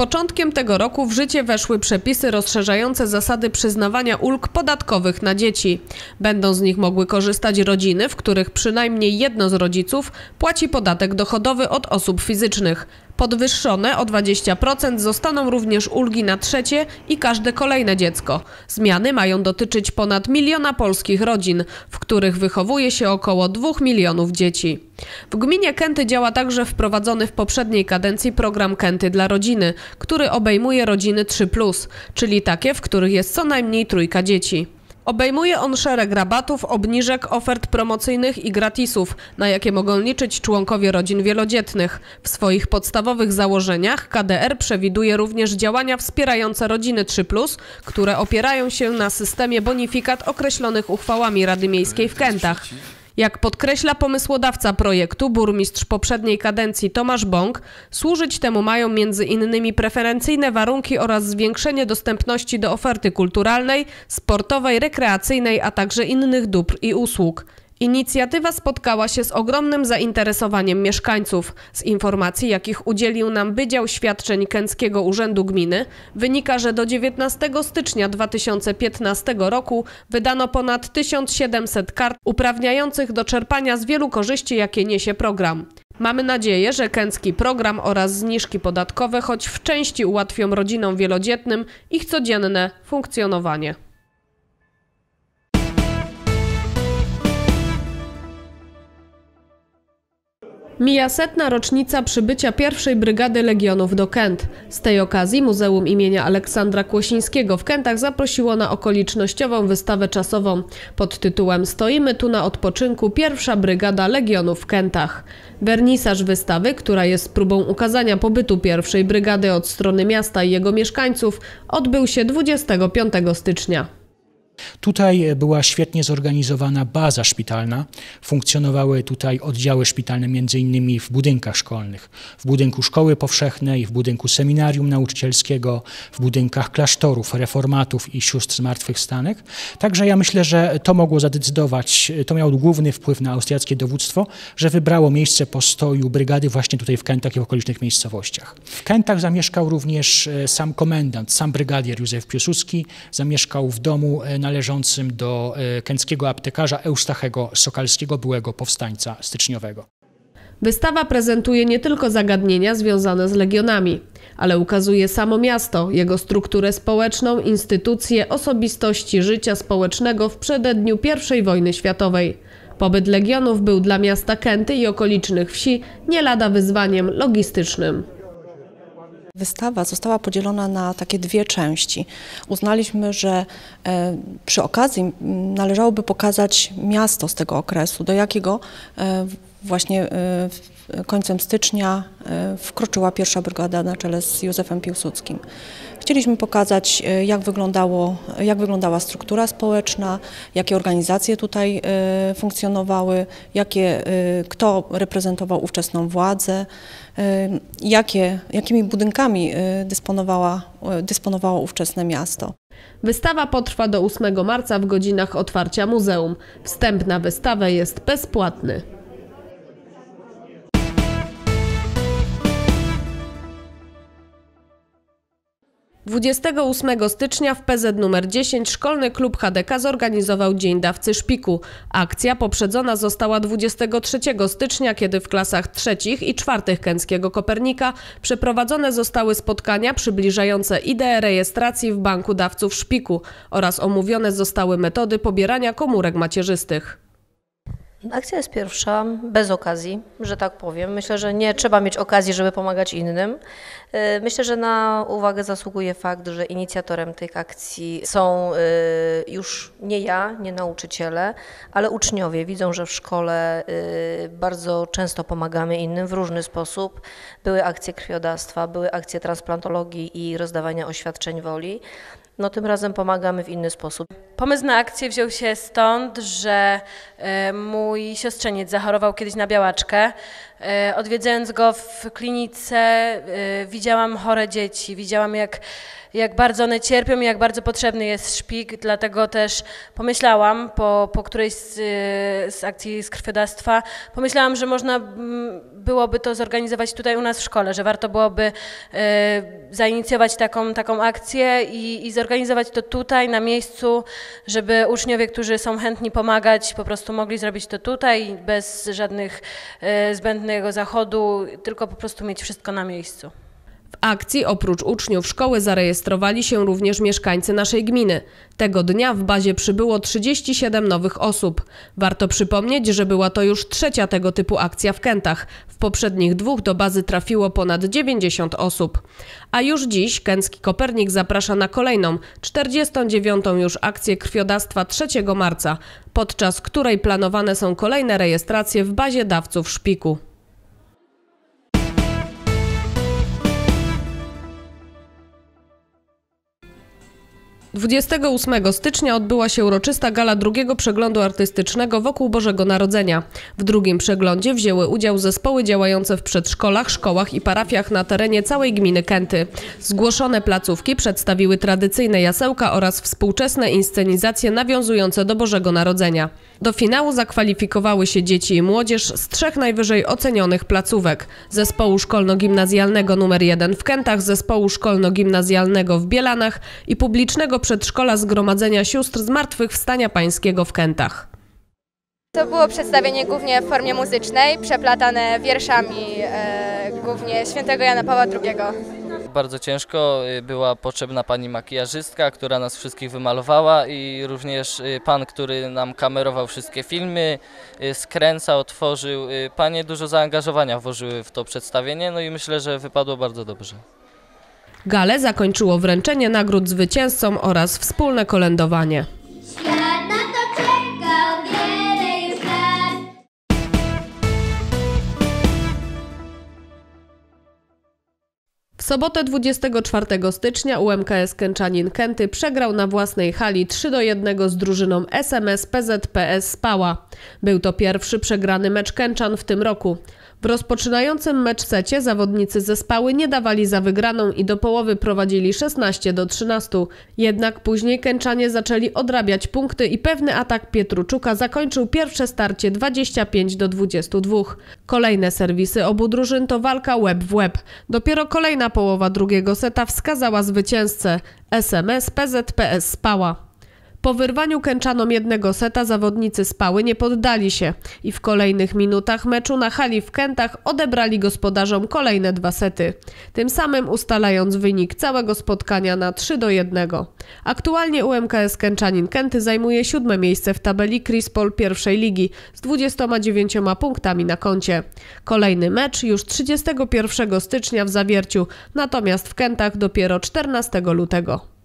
początkiem tego roku w życie weszły przepisy rozszerzające zasady przyznawania ulg podatkowych na dzieci. Będą z nich mogły korzystać rodziny, w których przynajmniej jedno z rodziców płaci podatek dochodowy od osób fizycznych, Podwyższone o 20% zostaną również ulgi na trzecie i każde kolejne dziecko. Zmiany mają dotyczyć ponad miliona polskich rodzin, w których wychowuje się około 2 milionów dzieci. W gminie Kęty działa także wprowadzony w poprzedniej kadencji program Kęty dla rodziny, który obejmuje rodziny 3+, czyli takie, w których jest co najmniej trójka dzieci. Obejmuje on szereg rabatów, obniżek, ofert promocyjnych i gratisów, na jakie mogą liczyć członkowie rodzin wielodzietnych. W swoich podstawowych założeniach KDR przewiduje również działania wspierające rodziny 3+, które opierają się na systemie bonifikat określonych uchwałami Rady Miejskiej w Kętach. Jak podkreśla pomysłodawca projektu, burmistrz poprzedniej kadencji Tomasz Bąk, służyć temu mają między innymi preferencyjne warunki oraz zwiększenie dostępności do oferty kulturalnej, sportowej, rekreacyjnej, a także innych dóbr i usług. Inicjatywa spotkała się z ogromnym zainteresowaniem mieszkańców. Z informacji, jakich udzielił nam Wydział Świadczeń Kęckiego Urzędu Gminy, wynika, że do 19 stycznia 2015 roku wydano ponad 1700 kart uprawniających do czerpania z wielu korzyści, jakie niesie program. Mamy nadzieję, że kęcki program oraz zniżki podatkowe choć w części ułatwią rodzinom wielodzietnym ich codzienne funkcjonowanie. Mija setna rocznica przybycia pierwszej brygady Legionów do Kent. Z tej okazji Muzeum imienia Aleksandra Kłosińskiego w Kentach zaprosiło na okolicznościową wystawę czasową pod tytułem Stoimy tu na odpoczynku pierwsza brygada Legionów w Kentach”. Wernisaż wystawy, która jest próbą ukazania pobytu pierwszej brygady od strony miasta i jego mieszkańców, odbył się 25 stycznia. Tutaj e, była świetnie zorganizowana baza szpitalna. Funkcjonowały tutaj oddziały szpitalne między innymi w budynkach szkolnych, w budynku szkoły powszechnej, w budynku seminarium nauczycielskiego, w budynkach klasztorów, reformatów i sióstr zmartwychwstanek. Także ja myślę, że to mogło zadecydować, e, to miało główny wpływ na austriackie dowództwo, że wybrało miejsce postoju brygady właśnie tutaj w Kentach i w okolicznych miejscowościach. W Kentach zamieszkał również e, sam komendant, sam brygadier Józef Piłsudski, zamieszkał w domu na należącym do e, kęckiego aptekarza Eustachego Sokalskiego, byłego powstańca styczniowego. Wystawa prezentuje nie tylko zagadnienia związane z legionami, ale ukazuje samo miasto, jego strukturę społeczną, instytucje, osobistości życia społecznego w przededniu I wojny światowej. Pobyt legionów był dla miasta Kęty i okolicznych wsi nie lada wyzwaniem logistycznym. Wystawa została podzielona na takie dwie części. Uznaliśmy, że e, przy okazji mm, należałoby pokazać miasto z tego okresu, do jakiego e, właśnie e, końcem stycznia e, wkroczyła pierwsza brygada na czele z Józefem Piłsudskim. Chcieliśmy pokazać, e, jak, wyglądało, jak wyglądała struktura społeczna, jakie organizacje tutaj funkcjonowały, jakie, kto reprezentował ówczesną władzę, jakie, jakimi budynkami dysponowała, dysponowało ówczesne miasto. Wystawa potrwa do 8 marca w godzinach otwarcia muzeum. Wstęp na wystawę jest bezpłatny. 28 stycznia w PZ nr 10 szkolny klub HDK zorganizował Dzień Dawcy Szpiku. Akcja poprzedzona została 23 stycznia, kiedy w klasach trzecich i czwartych Kęckiego Kopernika przeprowadzone zostały spotkania przybliżające ideę rejestracji w Banku Dawców Szpiku oraz omówione zostały metody pobierania komórek macierzystych. Akcja jest pierwsza bez okazji, że tak powiem. Myślę, że nie trzeba mieć okazji, żeby pomagać innym. E, myślę, że na uwagę zasługuje fakt, że inicjatorem tych akcji są e, już nie ja, nie nauczyciele, ale uczniowie. Widzą, że w szkole e, bardzo często pomagamy innym w różny sposób. Były akcje krwiodawstwa, były akcje transplantologii i rozdawania oświadczeń woli no tym razem pomagamy w inny sposób. Pomysł na akcję wziął się stąd, że mój mój siostrzeniec zachorował kiedyś na białaczkę. E, odwiedzając go w klinice, e, widziałam chore dzieci, widziałam jak, jak bardzo one cierpią i jak bardzo potrzebny jest szpik, dlatego też pomyślałam po, po którejś z, e, z akcji skrwydawstwa, pomyślałam, że można byłoby to zorganizować tutaj u nas w szkole, że warto byłoby zainicjować taką, taką akcję i, i zorganizować to tutaj, na miejscu, żeby uczniowie, którzy są chętni pomagać, po prostu mogli zrobić to tutaj bez żadnych zbędnych żadnego zachodu, tylko po prostu mieć wszystko na miejscu. W akcji oprócz uczniów szkoły zarejestrowali się również mieszkańcy naszej gminy. Tego dnia w bazie przybyło 37 nowych osób. Warto przypomnieć, że była to już trzecia tego typu akcja w Kętach. W poprzednich dwóch do bazy trafiło ponad 90 osób. A już dziś Kęcki Kopernik zaprasza na kolejną, 49. już akcję krwiodawstwa 3 marca, podczas której planowane są kolejne rejestracje w bazie dawców szpiku. 28 stycznia odbyła się uroczysta gala drugiego przeglądu artystycznego wokół Bożego Narodzenia. W drugim przeglądzie wzięły udział zespoły działające w przedszkolach, szkołach i parafiach na terenie całej gminy Kęty. Zgłoszone placówki przedstawiły tradycyjne jasełka oraz współczesne inscenizacje nawiązujące do Bożego Narodzenia. Do finału zakwalifikowały się dzieci i młodzież z trzech najwyżej ocenionych placówek. Zespołu szkolno-gimnazjalnego nr 1 w Kętach, zespołu szkolno-gimnazjalnego w Bielanach i publicznego przedszkola Zgromadzenia Sióstr Zmartwychwstania Pańskiego w Kętach. To było przedstawienie głównie w formie muzycznej, przeplatane wierszami e, głównie świętego Jana Pawła II bardzo ciężko. Y, była potrzebna pani makijażystka, która nas wszystkich wymalowała i również y, pan, który nam kamerował wszystkie filmy, y, skręcał, otworzył. Panie dużo zaangażowania włożyły w to przedstawienie, no i myślę, że wypadło bardzo dobrze. Gale zakończyło wręczenie nagród zwycięzcom oraz wspólne kolędowanie. sobotę 24 stycznia UMKS Kęczanin Kęty przegrał na własnej hali 3 do 1 z drużyną SMS PZPS Spała. Był to pierwszy przegrany mecz Kęczan w tym roku. W rozpoczynającym mecz secie zawodnicy zespały nie dawali za wygraną i do połowy prowadzili 16 do 13. Jednak później Kęczanie zaczęli odrabiać punkty i pewny atak Pietruczuka zakończył pierwsze starcie 25 do 22. Kolejne serwisy obu drużyn to walka łeb w łeb. Dopiero kolejna połowa drugiego seta wskazała zwycięzcę. SMS PZPS spała. Po wyrwaniu kęczanom jednego seta zawodnicy spały nie poddali się i w kolejnych minutach meczu na hali w Kętach odebrali gospodarzom kolejne dwa sety, tym samym ustalając wynik całego spotkania na 3 do 1. Aktualnie UMKS Kęczanin Kęty zajmuje siódme miejsce w tabeli Crispol pierwszej ligi z 29 punktami na koncie. Kolejny mecz już 31 stycznia w Zawierciu, natomiast w Kętach dopiero 14 lutego.